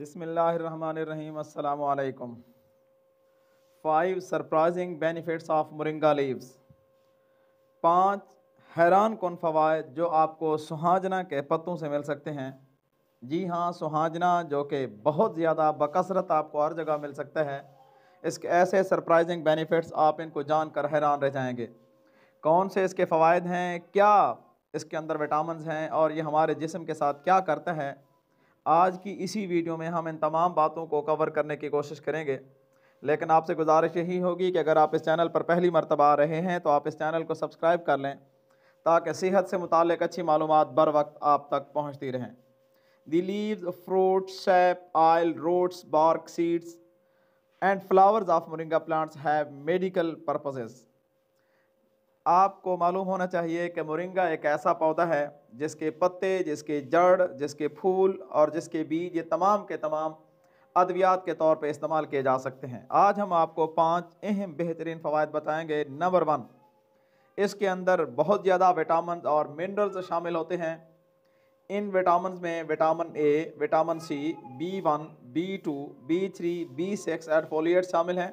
बिसमीम five surprising benefits of moringa leaves पाँच हैरान कन फ़वाद जो आपको सुहाजना के पत्तों से मिल सकते हैं जी हाँ सुहाजना जो कि बहुत ज़्यादा बकसरत आपको हर जगह मिल सकता है इसके ऐसे सरप्राइजिंग बेनिफिट्स आप इनको जान कर हैरान रह जाएंगे कौन से इसके फ़वाद हैं क्या इसके अंदर विटामिन हैं और ये हमारे जिसम के साथ क्या करता है आज की इसी वीडियो में हम इन तमाम बातों को कवर करने की कोशिश करेंगे लेकिन आपसे गुजारिश यही होगी कि अगर आप इस चैनल पर पहली मरतबा आ रहे हैं तो आप इस चैनल को सब्सक्राइब कर लें ताकि सेहत से मुतक अच्छी मालूम बर वक्त आप तक पहुँचती रहें the leave fruit sap oil roots bark seeds and flowers of moringa plants have medical purposes आपको मालूम होना चाहिए कि मोरिंगा एक ऐसा पौधा है जिसके पत्ते जिसके जड़ जिसके फूल और जिसके बीज ये तमाम के तमाम अद्वियात के तौर पे इस्तेमाल किए जा सकते हैं आज हम आपको पांच अहम बेहतरीन फ़वाद बताएंगे नंबर वन इसके अंदर बहुत ज़्यादा विटामिन और मिनरल्स शामिल होते हैं इन विटामिन में vitamin A vitamin C B one B two B three B six and folate शामिल हैं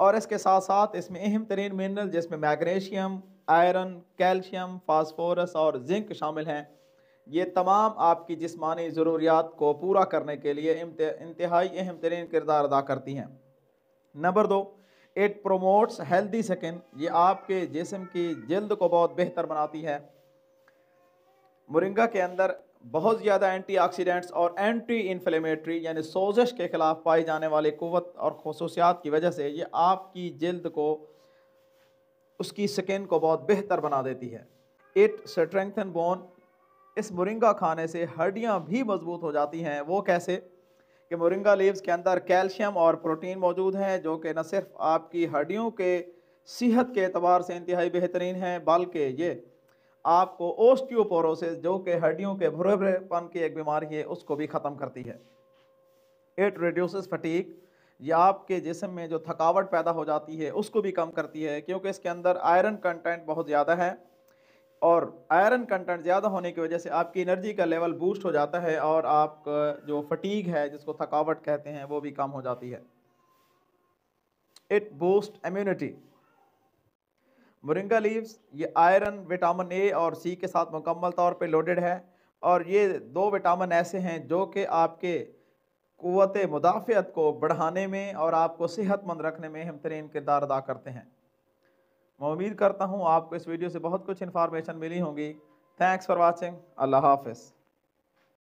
और इसके साथ साथ इसमें अहम तरीन मिनरल जिसमें मैग्नीशियम आयरन कैल्शियम फास्फोरस और जिंक शामिल हैं ये तमाम आपकी जिसमानी ज़रूरियात को पूरा करने के लिए इंतहाई अहम तरीन किरदार अदा करती हैं नंबर दो इट प्रोमोट्स हेल्दी स्किन ये आपके जिसम की जल्द को बहुत बेहतर बनाती है मुरिंगा के अंदर बहुत ज़्यादा एंटी और एंटी इन्फ्लेमेटरी यानी सोजश के ख़िलाफ़ पाई जाने वाली कुवत और खसूसियात की वजह से ये आपकी जल्द को उसकी स्किन को बहुत बेहतर बना देती है इट स्ट्रेंथन बोन इस मुरिंगा खाने से हड्डियाँ भी मजबूत हो जाती हैं वो कैसे कि मुरिंगा लीव्स के अंदर कैल्शियम और प्रोटीन मौजूद हैं जो कि न सिर्फ आपकी हड्डियों के सेहत के अतबार से इंतहाई बेहतरीन हैं बल्कि ये आपको ओस्टियोपोरोसिस जो कि हड्डियों के भुरेपन की एक बीमारी है उसको भी ख़त्म करती है इट रिड्यूसेस फटीक या आपके जिसम में जो थकावट पैदा हो जाती है उसको भी कम करती है क्योंकि इसके अंदर आयरन कंटेंट बहुत ज़्यादा है और आयरन कंटेंट ज़्यादा होने की वजह से आपकी एनर्जी का लेवल बूस्ट हो जाता है और आप जो फटीक है जिसको थकावट कहते हैं वो भी कम हो जाती है it boost immunity moringa leaves ये आयरन विटामिन ए और सी के साथ मुकम्मल तौर पे लोडेड है और ये दो विटामिन ऐसे हैं जो कि आपके क़वत मुदाफ़त को बढ़ाने में और आपको सेहतमंद रखने में हम तरीन किरदार अदा करते हैं मैं उम्मीद करता हूँ आपको इस वीडियो से बहुत कुछ इन्फॉर्मेशन मिली होंगी थैंक्स फॉर वॉचिंग अल्लाह हाफिज़